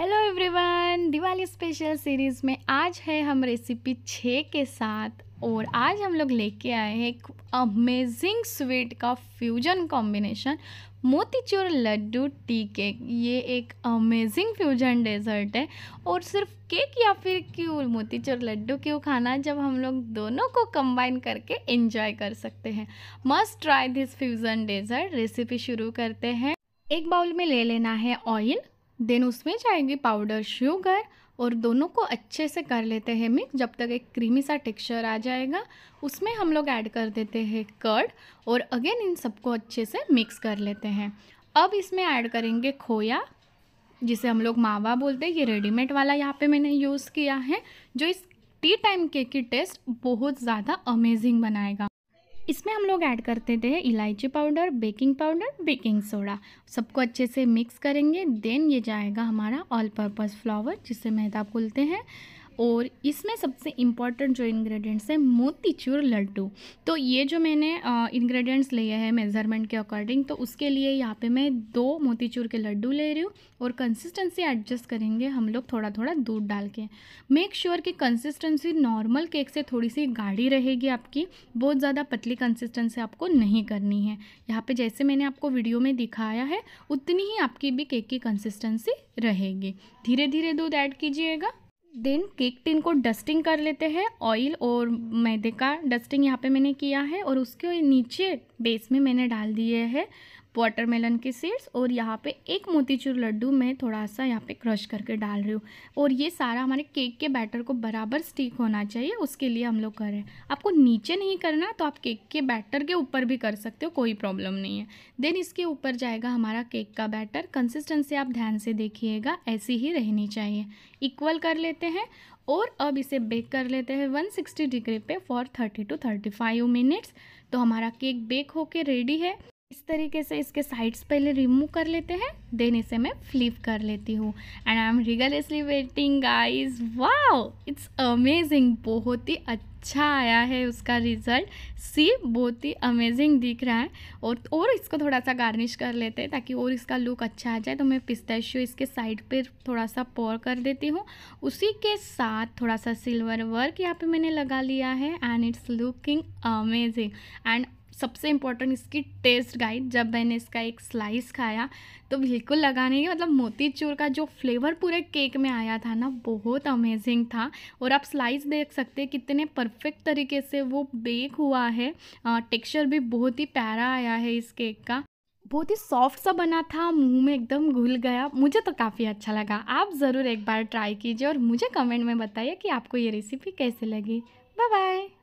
hello everyone Diwali special series में आज है हम रेसिपी छः के साथ और आज हम लोग लेके आए हैं एक अमेजिंग स्वीट का fusion combination motichoor laddoo tea cake ये एक अमेजिंग फ्यूजन डेजर्ट है और सिर्फ केक या फिर क्यों मोतीचूर लड्डू क्यों खाना जब हम लोग दोनों को कंबाइन करके एंजॉय कर सकते हैं must try this fusion dessert recipe शुरू करते हैं एक बाउल में ले लेना है ऑयल देन उसमें जाएंगे पाउडर शुगर और दोनों को अच्छे से कर लेते हैं मिक्स जब तक एक क्रीमी सा टेक्सचर आ जाएगा उसमें हम लोग ऐड कर देते हैं कर्ड और अगेन इन सबको अच्छे से मिक्स कर लेते हैं अब इसमें ऐड करेंगे खोया जिसे हम लोग मावा बोलते हैं ये रेडीमेड वाला यहाँ पे मैंने यूज़ किया है जो इस टी टाइम केक की टेस्ट बहुत ज़्यादा अमेजिंग बनाएगा इसमें हम लोग ऐड करते थे इलायची powder baking powder baking soda सबको अच्छे से मिक्स करेंगे देन ये जाएगा हमारा ऑल पर्पज़ फ्लावर जिसे मैदा बोलते हैं और इसमें सबसे इम्पॉर्टेंट जो इंग्रेडिएंट्स हैं मोतीचूर लड्डू तो ये जो मैंने इंग्रेडिएंट्स लिए हैं मेज़रमेंट के अकॉर्डिंग तो उसके लिए यहाँ पे मैं दो मोतीचूर के लड्डू ले रही हूँ और कंसिस्टेंसी एडजस्ट करेंगे हम लोग थोड़ा थोड़ा दूध डाल के मेक श्योर sure कि कंसिस्टेंसी नॉर्मल केक से थोड़ी सी गाढ़ी रहेगी आपकी बहुत ज़्यादा पतली कंसिस्टेंसी आपको नहीं करनी है यहाँ पर जैसे मैंने आपको वीडियो में दिखाया है उतनी ही आपकी भी केक की कंसिस्टेंसी रहेगी धीरे धीरे दूध ऐड कीजिएगा देन केक टिन को डस्टिंग कर लेते हैं ऑयल और मैदे का डस्टिंग यहाँ पे मैंने किया है और उसके नीचे बेस में मैंने डाल दिए है वाटरमेलन के सीड्स और यहाँ पे एक मोतीचूर लड्डू मैं थोड़ा सा यहाँ पे क्रश करके डाल रही हूँ और ये सारा हमारे केक के बैटर को बराबर स्टिक होना चाहिए उसके लिए हम लोग कर रहे हैं आपको नीचे नहीं करना तो आप केक के बैटर के ऊपर भी कर सकते हो कोई प्रॉब्लम नहीं है देन इसके ऊपर जाएगा हमारा केक का बैटर कंसिस्टेंसी आप ध्यान से देखिएगा ऐसी ही रहनी चाहिए इक्वल कर लेते हैं और अब इसे बेक कर लेते हैं 160 डिग्री पे फॉर 30 टू 35 मिनट्स तो हमारा केक बेक होके रेडी है इस तरीके से इसके साइड्स पहले रिमूव कर लेते हैं देन इसे मैं फ्लिप कर लेती हूँ and I am restlessly waiting guys wow it's amazing बहुत ही अच्छा आया है उसका रिज़ल्ट सी बहुत ही अमेजिंग दिख रहा है और और इसको थोड़ा सा गार्निश कर लेते हैं ताकि और इसका लुक अच्छा आ जाए तो मैं पिस्ताशियो इसके साइड पर थोड़ा सा पोर कर देती हूँ उसी के साथ थोड़ा सा सिल्वर वर्क यहाँ पर मैंने लगा लिया है and it's looking amazing and सबसे इम्पोर्टेंट इसकी टेस्ट गाइड जब मैंने इसका एक स्लाइस खाया तो बिल्कुल लगा नहीं मतलब मोतीचूर का जो फ्लेवर पूरे केक में आया था ना बहुत अमेजिंग था और आप स्लाइस देख सकते हैं कितने परफेक्ट तरीके से वो बेक हुआ है टेक्सचर भी बहुत ही प्यारा आया है इस केक का बहुत ही सॉफ्ट सा बना था मुंह में एकदम घुल गया मुझे तो काफ़ी अच्छा लगा आप ज़रूर एक बार ट्राई कीजिए और मुझे कमेंट में बताइए कि आपको ये रेसिपी कैसे लगी बाय बाय